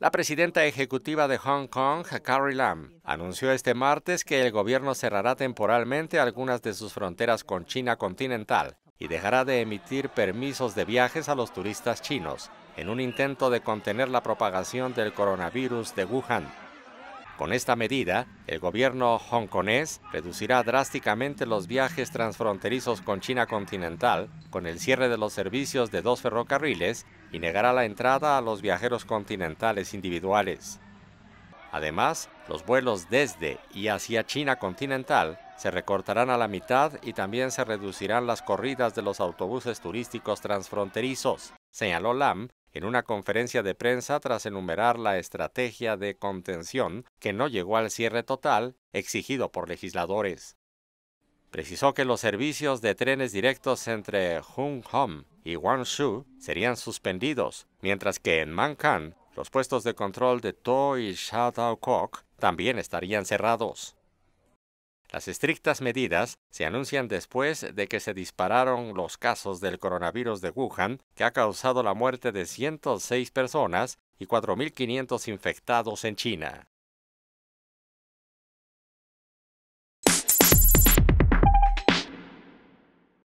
La presidenta ejecutiva de Hong Kong, Carrie Lam, anunció este martes que el gobierno cerrará temporalmente algunas de sus fronteras con China continental y dejará de emitir permisos de viajes a los turistas chinos, en un intento de contener la propagación del coronavirus de Wuhan. Con esta medida, el gobierno hongkonés reducirá drásticamente los viajes transfronterizos con China continental, con el cierre de los servicios de dos ferrocarriles y negará la entrada a los viajeros continentales individuales. Además, los vuelos desde y hacia China continental se recortarán a la mitad y también se reducirán las corridas de los autobuses turísticos transfronterizos, señaló Lam en una conferencia de prensa, tras enumerar la estrategia de contención, que no llegó al cierre total exigido por legisladores, precisó que los servicios de trenes directos entre Hung Hom y Guangzhou serían suspendidos, mientras que en Mankan los puestos de control de Toi y Kok también estarían cerrados. Las estrictas medidas se anuncian después de que se dispararon los casos del coronavirus de Wuhan, que ha causado la muerte de 106 personas y 4.500 infectados en China.